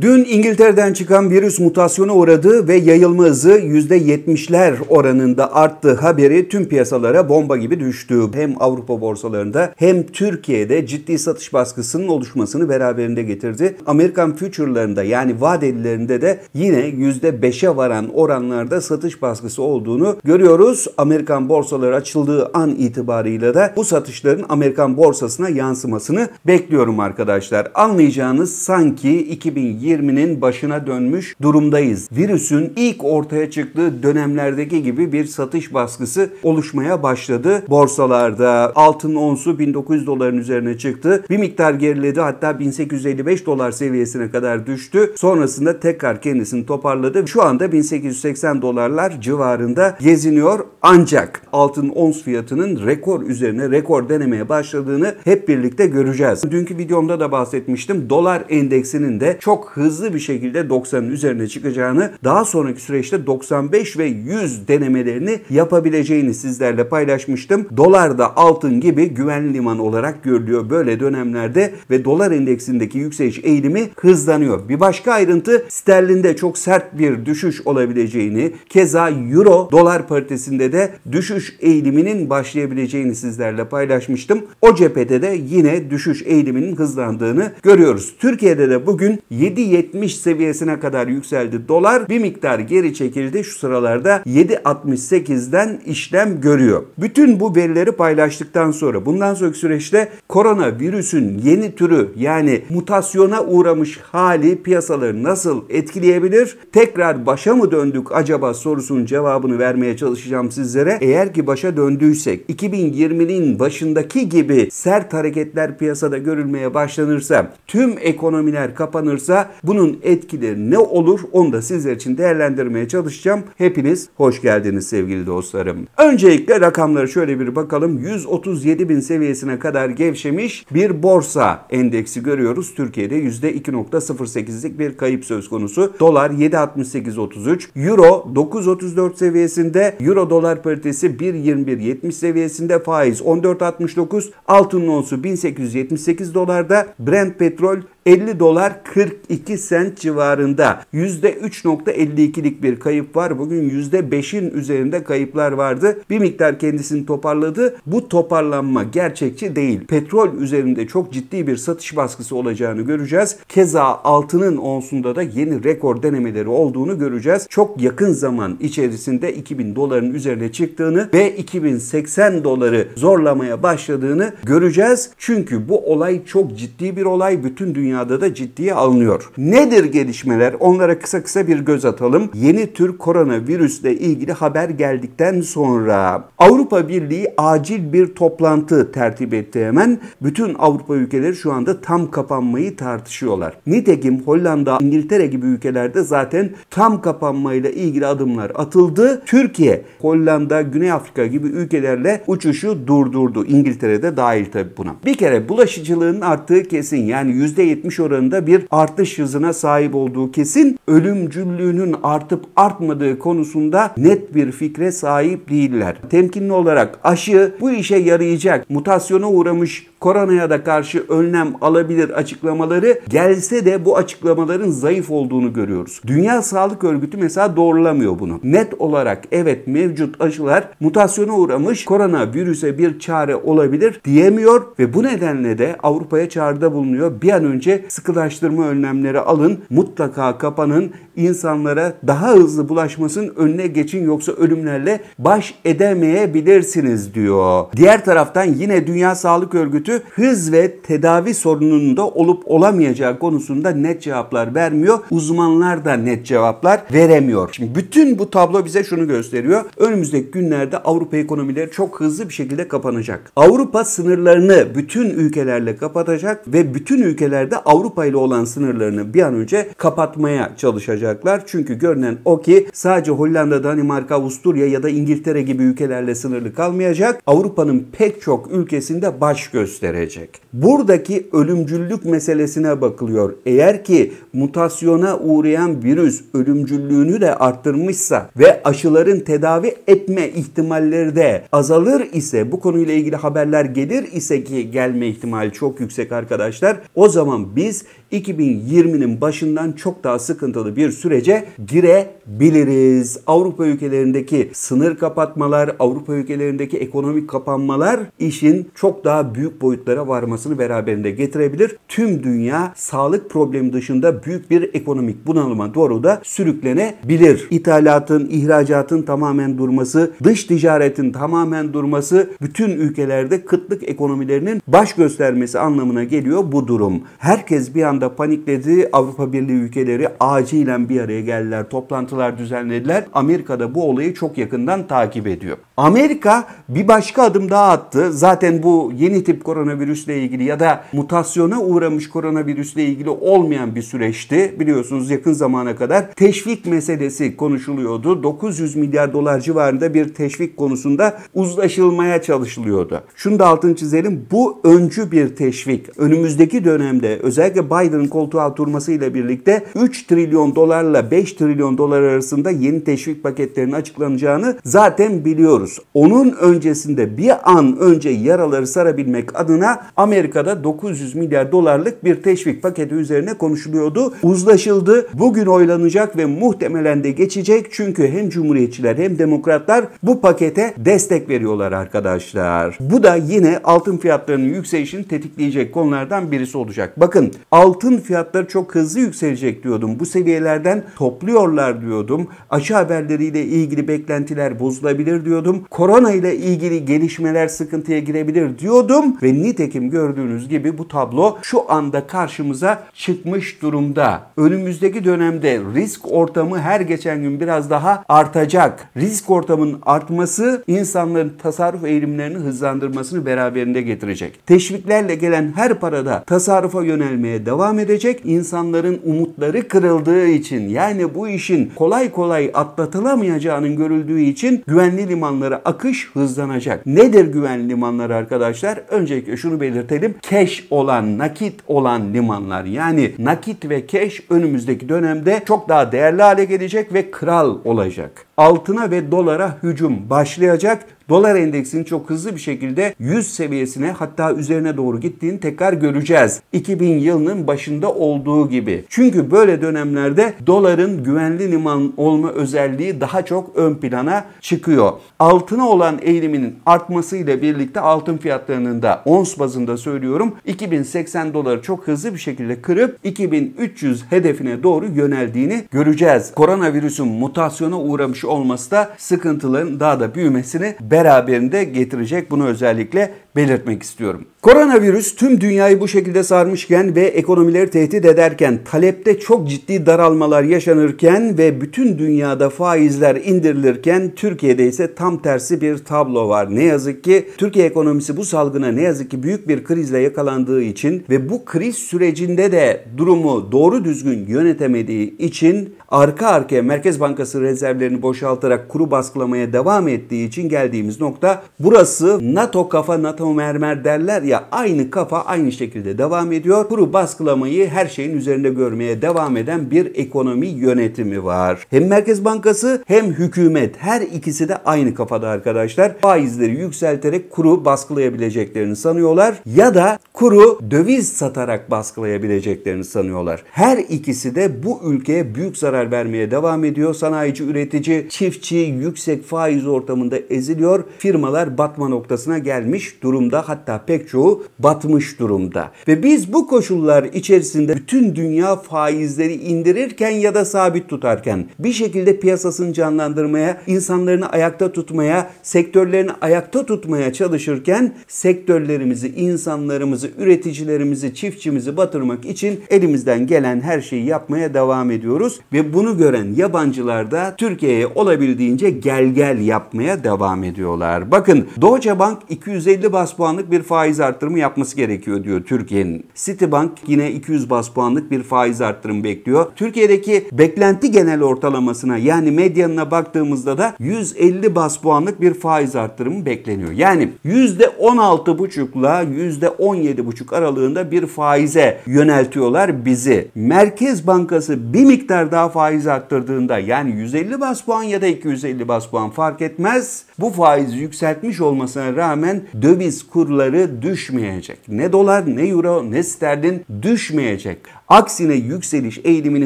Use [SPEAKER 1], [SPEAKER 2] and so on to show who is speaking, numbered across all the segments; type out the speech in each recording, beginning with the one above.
[SPEAKER 1] Dün İngiltere'den çıkan virüs mutasyona uğradı ve yayılma hızı %70'ler oranında arttı haberi tüm piyasalara bomba gibi düştü. Hem Avrupa borsalarında hem Türkiye'de ciddi satış baskısının oluşmasını beraberinde getirdi. Amerikan future'larında yani vadelilerinde de yine %5'e varan oranlarda satış baskısı olduğunu görüyoruz. Amerikan borsaları açıldığı an itibarıyla da bu satışların Amerikan borsasına yansımasını bekliyorum arkadaşlar. Anlayacağınız sanki 2000 2020'nin başına dönmüş durumdayız. Virüsün ilk ortaya çıktığı dönemlerdeki gibi bir satış baskısı oluşmaya başladı. Borsalarda altın onsu 1900 doların üzerine çıktı. Bir miktar geriledi hatta 1855 dolar seviyesine kadar düştü. Sonrasında tekrar kendisini toparladı. Şu anda 1880 dolarlar civarında geziniyor. Ancak altın ons fiyatının rekor üzerine rekor denemeye başladığını hep birlikte göreceğiz. Dünkü videomda da bahsetmiştim. Dolar endeksinin de çok hızlı bir şekilde 90'ın üzerine çıkacağını, daha sonraki süreçte 95 ve 100 denemelerini yapabileceğini sizlerle paylaşmıştım. Dolar da altın gibi güven liman olarak görülüyor böyle dönemlerde ve dolar endeksindeki yükseliş eğilimi hızlanıyor. Bir başka ayrıntı sterlinde çok sert bir düşüş olabileceğini, keza euro dolar paritesinde de düşüş eğiliminin başlayabileceğini sizlerle paylaşmıştım. O cephede de yine düşüş eğiliminin hızlandığını görüyoruz. Türkiye'de de bugün 7 7.70 seviyesine kadar yükseldi. Dolar bir miktar geri çekildi. Şu sıralarda 7.68'den işlem görüyor. Bütün bu verileri paylaştıktan sonra bundan sonraki süreçte koronavirüsün yeni türü yani mutasyona uğramış hali piyasaları nasıl etkileyebilir? Tekrar başa mı döndük acaba sorusunun cevabını vermeye çalışacağım sizlere. Eğer ki başa döndüysek 2020'nin başındaki gibi sert hareketler piyasada görülmeye başlanırsa, tüm ekonomiler kapanırsa bunun etkileri ne olur onu da sizler için değerlendirmeye çalışacağım. Hepiniz hoş geldiniz sevgili dostlarım. Öncelikle rakamlara şöyle bir bakalım. 137 bin seviyesine kadar gevşemiş bir borsa endeksi görüyoruz. Türkiye'de %2.08'lik bir kayıp söz konusu. Dolar 7.68.33, Euro 9.34 seviyesinde, Euro dolar paritesi 1.21.70 seviyesinde, faiz 14.69, altın onsu 1878 dolarda, Brent petrol 50 dolar 42 sent civarında %3.52'lik bir kayıp var. Bugün %5'in üzerinde kayıplar vardı. Bir miktar kendisini toparladı. Bu toparlanma gerçekçi değil. Petrol üzerinde çok ciddi bir satış baskısı olacağını göreceğiz. Keza altının onsunda da yeni rekor denemeleri olduğunu göreceğiz. Çok yakın zaman içerisinde 2000 doların üzerine çıktığını ve 2080 doları zorlamaya başladığını göreceğiz. Çünkü bu olay çok ciddi bir olay. Bütün dünya dünyada da ciddiye alınıyor. Nedir gelişmeler? Onlara kısa kısa bir göz atalım. Yeni tür koronavirüsle ilgili haber geldikten sonra Avrupa Birliği acil bir toplantı tertip etti hemen. Bütün Avrupa ülkeleri şu anda tam kapanmayı tartışıyorlar. Nitekim Hollanda, İngiltere gibi ülkelerde zaten tam kapanmayla ilgili adımlar atıldı. Türkiye, Hollanda, Güney Afrika gibi ülkelerle uçuşu durdurdu. İngiltere'de dahil tabii buna. Bir kere bulaşıcılığın arttığı kesin. Yani %70 %70 oranında bir artış hızına sahip olduğu kesin. Ölümcüllüğünün artıp artmadığı konusunda net bir fikre sahip değiller. Temkinli olarak aşı bu işe yarayacak, mutasyona uğramış koronaya da karşı önlem alabilir açıklamaları gelse de bu açıklamaların zayıf olduğunu görüyoruz. Dünya Sağlık Örgütü mesela doğrulamıyor bunu. Net olarak evet mevcut aşılar mutasyona uğramış korona koronavirüse bir çare olabilir diyemiyor ve bu nedenle de Avrupa'ya çağrıda bulunuyor. Bir an önce ilgili sıkılaştırma önlemleri alın, mutlaka kapanın, insanlara daha hızlı bulaşmasın önüne geçin yoksa ölümlerle baş edemeyebilirsiniz diyor. Diğer taraftan yine Dünya Sağlık Örgütü hız ve tedavi sorununda olup olamayacağı konusunda net cevaplar vermiyor. Uzmanlar da net cevaplar veremiyor. Şimdi bütün bu tablo bize şunu gösteriyor. Önümüzdeki günlerde Avrupa ekonomileri çok hızlı bir şekilde kapanacak. Avrupa sınırlarını bütün ülkelerle kapatacak ve bütün ülkelerde Avrupa ile olan sınırlarını bir an önce kapatmaya çalışacaklar. Çünkü görünen o ki sadece Hollanda, Danimarka, Avusturya ya da İngiltere gibi ülkelerle sınırlı kalmayacak. Avrupa'nın pek çok ülkesinde baş gösterecek. Buradaki ölümcüllük meselesine bakılıyor. Eğer ki mutasyona uğrayan virüs ölümcüllüğünü de arttırmışsa ve aşıların tedavi etme ihtimalleri de azalır ise bu konuyla ilgili haberler gelir ise ki gelme ihtimali çok yüksek arkadaşlar. O zaman bis 2020'nin başından çok daha sıkıntılı bir sürece girebiliriz. Avrupa ülkelerindeki sınır kapatmalar, Avrupa ülkelerindeki ekonomik kapanmalar işin çok daha büyük boyutlara varmasını beraberinde getirebilir. Tüm dünya sağlık problemi dışında büyük bir ekonomik bunalıma doğru da sürüklenebilir. İthalatın, ihracatın tamamen durması, dış ticaretin tamamen durması bütün ülkelerde kıtlık ekonomilerinin baş göstermesi anlamına geliyor bu durum. Herkes bir anda anda panikledi. Avrupa Birliği ülkeleri acilen bir araya geldiler. Toplantılar düzenlediler. Amerika da bu olayı çok yakından takip ediyor. Amerika bir başka adım daha attı. Zaten bu yeni tip koronavirüsle ilgili ya da mutasyona uğramış koronavirüsle ilgili olmayan bir süreçti. Biliyorsunuz yakın zamana kadar teşvik meselesi konuşuluyordu. 900 milyar dolar civarında bir teşvik konusunda uzlaşılmaya çalışılıyordu. Şunu da altını çizelim. Bu öncü bir teşvik. Önümüzdeki dönemde özellikle Biden Biden'ın koltuğa oturmasıyla birlikte 3 trilyon dolarla 5 trilyon dolar arasında yeni teşvik paketlerinin açıklanacağını zaten biliyoruz. Onun öncesinde bir an önce yaraları sarabilmek adına Amerika'da 900 milyar dolarlık bir teşvik paketi üzerine konuşuluyordu. Uzlaşıldı. Bugün oylanacak ve muhtemelen de geçecek. Çünkü hem Cumhuriyetçiler hem Demokratlar bu pakete destek veriyorlar arkadaşlar. Bu da yine altın fiyatlarının yükselişini tetikleyecek konulardan birisi olacak. Bakın altın altın fiyatları çok hızlı yükselecek diyordum. Bu seviyelerden topluyorlar diyordum. Açı haberleriyle ilgili beklentiler bozulabilir diyordum. Korona ile ilgili gelişmeler sıkıntıya girebilir diyordum ve nitekim gördüğünüz gibi bu tablo şu anda karşımıza çıkmış durumda. Önümüzdeki dönemde risk ortamı her geçen gün biraz daha artacak. Risk ortamının artması insanların tasarruf eğilimlerini hızlandırmasını beraberinde getirecek. Teşviklerle gelen her parada tasarrufa yönelmeye devam devam edecek. İnsanların umutları kırıldığı için yani bu işin kolay kolay atlatılamayacağının görüldüğü için güvenli limanlara akış hızlanacak. Nedir güvenli limanlar arkadaşlar? Öncelikle şunu belirtelim. Keş olan, nakit olan limanlar yani nakit ve keş önümüzdeki dönemde çok daha değerli hale gelecek ve kral olacak. Altına ve dolara hücum başlayacak dolar endeksinin çok hızlı bir şekilde 100 seviyesine hatta üzerine doğru gittiğini tekrar göreceğiz. 2000 yılının başında olduğu gibi. Çünkü böyle dönemlerde doların güvenli liman olma özelliği daha çok ön plana çıkıyor. Altına olan eğiliminin artmasıyla birlikte altın fiyatlarının da ons bazında söylüyorum 2080 doları çok hızlı bir şekilde kırıp 2300 hedefine doğru yöneldiğini göreceğiz. Koronavirüsün mutasyona uğramış olması da sıkıntıların daha da büyümesini beraberinde getirecek. Bunu özellikle belirtmek istiyorum. Koronavirüs tüm dünyayı bu şekilde sarmışken ve ekonomileri tehdit ederken talepte çok ciddi daralmalar yaşanırken ve bütün dünyada faizler indirilirken Türkiye'de ise tam tersi bir tablo var. Ne yazık ki Türkiye ekonomisi bu salgına ne yazık ki büyük bir krizle yakalandığı için ve bu kriz sürecinde de durumu doğru düzgün yönetemediği için arka arkaya Merkez Bankası rezervlerini boşaltarak kuru baskılamaya devam ettiği için geldiğimiz nokta burası NATO kafa NATO o mermer derler ya aynı kafa aynı şekilde devam ediyor. Kuru baskılamayı her şeyin üzerinde görmeye devam eden bir ekonomi yönetimi var. Hem Merkez Bankası hem hükümet her ikisi de aynı kafada arkadaşlar. Faizleri yükselterek kuru baskılayabileceklerini sanıyorlar ya da kuru döviz satarak baskılayabileceklerini sanıyorlar. Her ikisi de bu ülkeye büyük zarar vermeye devam ediyor. Sanayici, üretici, çiftçi yüksek faiz ortamında eziliyor. Firmalar batma noktasına gelmiş durumda durumda hatta pek çoğu batmış durumda. Ve biz bu koşullar içerisinde bütün dünya faizleri indirirken ya da sabit tutarken bir şekilde piyasasını canlandırmaya, insanlarını ayakta tutmaya, sektörlerini ayakta tutmaya çalışırken sektörlerimizi, insanlarımızı, üreticilerimizi, çiftçimizi batırmak için elimizden gelen her şeyi yapmaya devam ediyoruz ve bunu gören yabancılar da Türkiye'ye olabildiğince gel gel yapmaya devam ediyorlar. Bakın Deutsche Bank 250 bas bas puanlık bir faiz artırımı yapması gerekiyor diyor Türkiye'nin. Citibank yine 200 bas puanlık bir faiz artırımı bekliyor. Türkiye'deki beklenti genel ortalamasına yani medyanına baktığımızda da 150 bas puanlık bir faiz artırımı bekleniyor. Yani %16,5'la %17,5 aralığında bir faize yöneltiyorlar bizi. Merkez Bankası bir miktar daha faiz arttırdığında yani 150 bas puan ya da 250 bas puan fark etmez. Bu faizi yükseltmiş olmasına rağmen döviz döviz kurları düşmeyecek. Ne dolar, ne euro, ne sterlin düşmeyecek. Aksine yükseliş eğilimini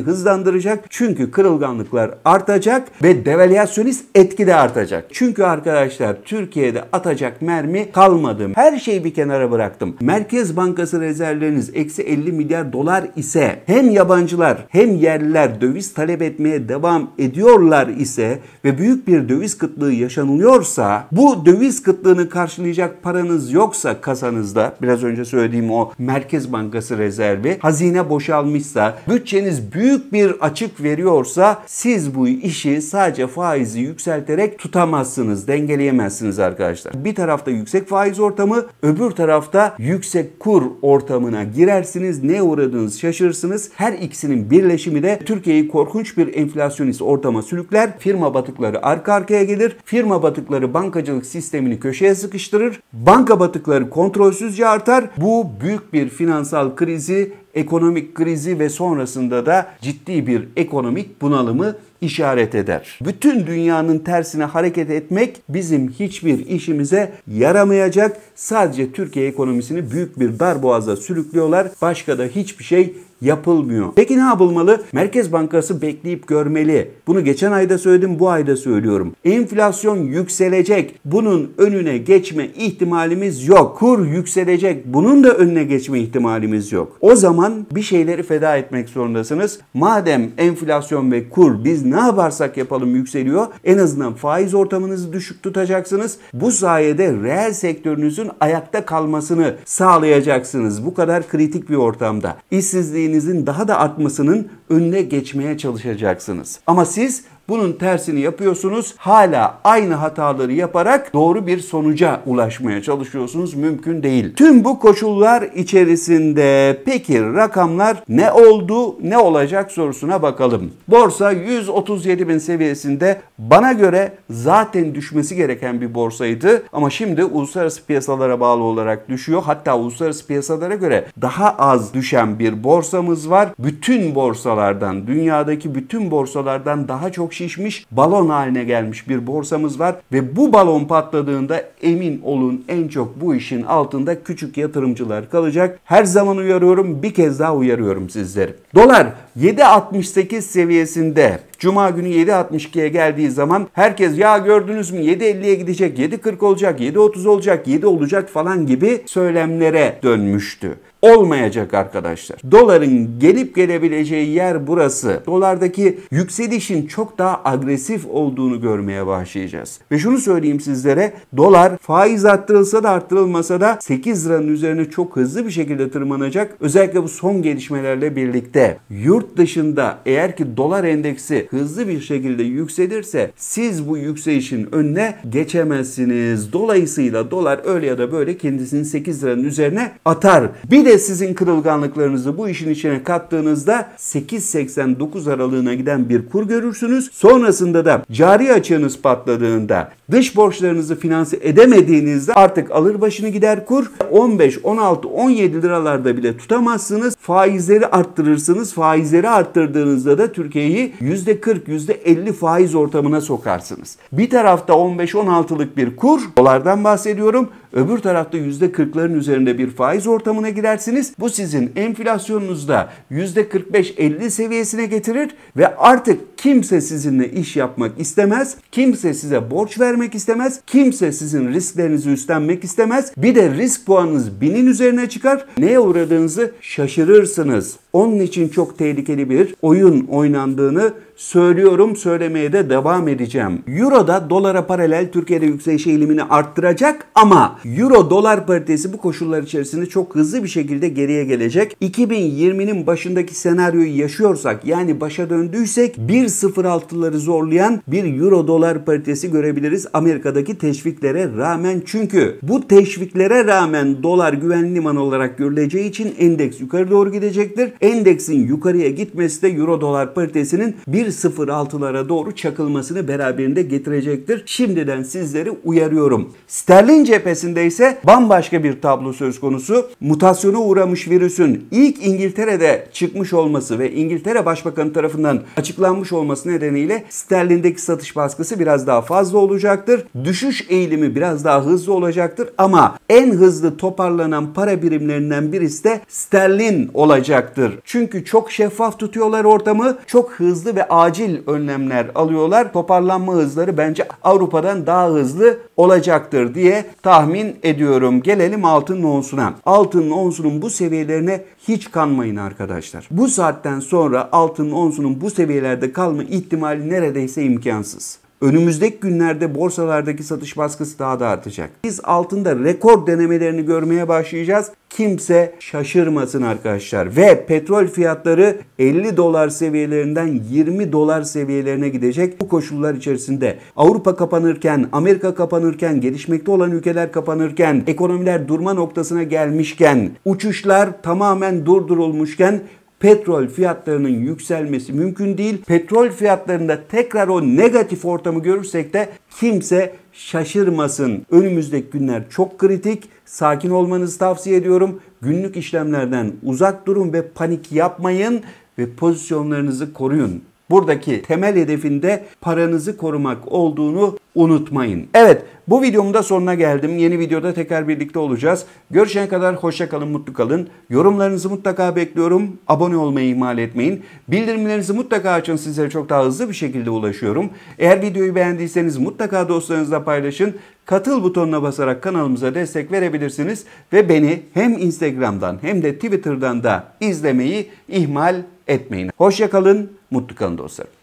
[SPEAKER 1] hızlandıracak. Çünkü kırılganlıklar artacak ve devalüasyonist etki de artacak. Çünkü arkadaşlar Türkiye'de atacak mermi kalmadı. Her şeyi bir kenara bıraktım. Merkez Bankası rezervleriniz eksi 50 milyar dolar ise hem yabancılar hem yerliler döviz talep etmeye devam ediyorlar ise ve büyük bir döviz kıtlığı yaşanılıyorsa bu döviz kıtlığını karşılayacak paranız yoksa kasanızda biraz önce söylediğim o Merkez Bankası rezervi hazine boş boşalmışsa, bütçeniz büyük bir açık veriyorsa siz bu işi sadece faizi yükselterek tutamazsınız, dengeleyemezsiniz arkadaşlar. Bir tarafta yüksek faiz ortamı, öbür tarafta yüksek kur ortamına girersiniz. Ne uğradığınız şaşırırsınız. Her ikisinin birleşimi de Türkiye'yi korkunç bir enflasyonist ortama sürükler. Firma batıkları arka arkaya gelir. Firma batıkları bankacılık sistemini köşeye sıkıştırır. Banka batıkları kontrolsüzce artar. Bu büyük bir finansal krizi ekonomik krizi ve sonrasında da ciddi bir ekonomik bunalımı işaret eder. Bütün dünyanın tersine hareket etmek bizim hiçbir işimize yaramayacak. Sadece Türkiye ekonomisini büyük bir darboğaza sürüklüyorlar. Başka da hiçbir şey yapılmıyor. Peki ne yapılmalı? Merkez Bankası bekleyip görmeli. Bunu geçen ayda söyledim, bu ayda söylüyorum. Enflasyon yükselecek. Bunun önüne geçme ihtimalimiz yok. Kur yükselecek. Bunun da önüne geçme ihtimalimiz yok. O zaman bir şeyleri feda etmek zorundasınız. Madem enflasyon ve kur biz ne yaparsak yapalım yükseliyor. En azından faiz ortamınızı düşük tutacaksınız. Bu sayede reel sektörünüzün ayakta kalmasını sağlayacaksınız. Bu kadar kritik bir ortamda. İşsizliğinizin daha da artmasının önüne geçmeye çalışacaksınız. Ama siz bunun tersini yapıyorsunuz. Hala aynı hataları yaparak doğru bir sonuca ulaşmaya çalışıyorsunuz. Mümkün değil. Tüm bu koşullar içerisinde peki rakamlar ne oldu ne olacak sorusuna bakalım. Borsa 137 bin seviyesinde bana göre zaten düşmesi gereken bir borsaydı ama şimdi uluslararası piyasalara bağlı olarak düşüyor. Hatta uluslararası piyasalara göre daha az düşen bir borsamız var. Bütün borsalardan, dünyadaki bütün borsalardan daha çok şişmiş balon haline gelmiş bir borsamız var ve bu balon patladığında emin olun en çok bu işin altında küçük yatırımcılar kalacak. Her zaman uyarıyorum bir kez daha uyarıyorum sizleri. Dolar 7.68 seviyesinde Cuma günü 7.62'ye geldiği zaman herkes ya gördünüz mü 7.50'ye gidecek, 7.40 olacak, 7.30 olacak, 7 olacak falan gibi söylemlere dönmüştü olmayacak arkadaşlar. Doların gelip gelebileceği yer burası. Dolardaki yükselişin çok daha agresif olduğunu görmeye başlayacağız. Ve şunu söyleyeyim sizlere dolar faiz arttırılsa da arttırılmasa da 8 liranın üzerine çok hızlı bir şekilde tırmanacak. Özellikle bu son gelişmelerle birlikte yurt dışında eğer ki dolar endeksi hızlı bir şekilde yükselirse siz bu yükselişin önüne geçemezsiniz. Dolayısıyla dolar öyle ya da böyle kendisini 8 liranın üzerine atar. Bir de sizin kırılganlıklarınızı bu işin içine kattığınızda 8.89 aralığına giden bir kur görürsünüz. Sonrasında da cari açığınız patladığında dış borçlarınızı finanse edemediğinizde artık alır başını gider kur 15, 16, 17 liralarda bile tutamazsınız. Faizleri arttırırsınız. Faizleri arttırdığınızda da Türkiye'yi %40, %50 faiz ortamına sokarsınız. Bir tarafta 15-16'lık bir kur, dolardan bahsediyorum. Öbür tarafta %40'ların üzerinde bir faiz ortamına girersiniz. Bu sizin enflasyonunuzda %45-50 seviyesine getirir ve artık Kimse sizinle iş yapmak istemez. Kimse size borç vermek istemez. Kimse sizin risklerinizi üstlenmek istemez. Bir de risk puanınız binin üzerine çıkar. Neye uğradığınızı şaşırırsınız. Onun için çok tehlikeli bir oyun oynandığını söylüyorum, söylemeye de devam edeceğim. Euro da dolara paralel Türkiye'de yükseliş eğilimini arttıracak ama euro dolar paritesi bu koşullar içerisinde çok hızlı bir şekilde geriye gelecek. 2020'nin başındaki senaryoyu yaşıyorsak yani başa döndüysek bir 1.06'ları zorlayan bir euro dolar paritesi görebiliriz Amerika'daki teşviklere rağmen. Çünkü bu teşviklere rağmen dolar güvenli liman olarak görüleceği için endeks yukarı doğru gidecektir. Endeksin yukarıya gitmesi de euro dolar paritesinin 1.06'lara doğru çakılmasını beraberinde getirecektir. Şimdiden sizleri uyarıyorum. Sterlin cephesinde ise bambaşka bir tablo söz konusu. Mutasyona uğramış virüsün ilk İngiltere'de çıkmış olması ve İngiltere Başbakanı tarafından açıklanmış olması nedeniyle sterlindeki satış baskısı biraz daha fazla olacaktır. Düşüş eğilimi biraz daha hızlı olacaktır ama en hızlı toparlanan para birimlerinden birisi de sterlin olacaktır. Çünkü çok şeffaf tutuyorlar ortamı, çok hızlı ve acil önlemler alıyorlar. Toparlanma hızları bence Avrupa'dan daha hızlı olacaktır diye tahmin ediyorum. Gelelim altın onsuna. Altın onsunun bu seviyelerine hiç kanmayın arkadaşlar. Bu saatten sonra altının onsunun bu seviyelerde kalma ihtimali neredeyse imkansız. Önümüzdeki günlerde borsalardaki satış baskısı daha da artacak. Biz altında rekor denemelerini görmeye başlayacağız. Kimse şaşırmasın arkadaşlar. Ve petrol fiyatları 50 dolar seviyelerinden 20 dolar seviyelerine gidecek. Bu koşullar içerisinde Avrupa kapanırken, Amerika kapanırken, gelişmekte olan ülkeler kapanırken, ekonomiler durma noktasına gelmişken, uçuşlar tamamen durdurulmuşken petrol fiyatlarının yükselmesi mümkün değil. Petrol fiyatlarında tekrar o negatif ortamı görürsek de kimse şaşırmasın. Önümüzdeki günler çok kritik. Sakin olmanızı tavsiye ediyorum. Günlük işlemlerden uzak durun ve panik yapmayın ve pozisyonlarınızı koruyun buradaki temel hedefinde paranızı korumak olduğunu unutmayın. Evet bu videomun da sonuna geldim. Yeni videoda tekrar birlikte olacağız. Görüşene kadar hoşça kalın, mutlu kalın. Yorumlarınızı mutlaka bekliyorum. Abone olmayı ihmal etmeyin. Bildirimlerinizi mutlaka açın. Sizlere çok daha hızlı bir şekilde ulaşıyorum. Eğer videoyu beğendiyseniz mutlaka dostlarınızla paylaşın. Katıl butonuna basarak kanalımıza destek verebilirsiniz ve beni hem Instagram'dan hem de Twitter'dan da izlemeyi ihmal etmeyin. Hoşça kalın. Mutlu kalın dostlarım.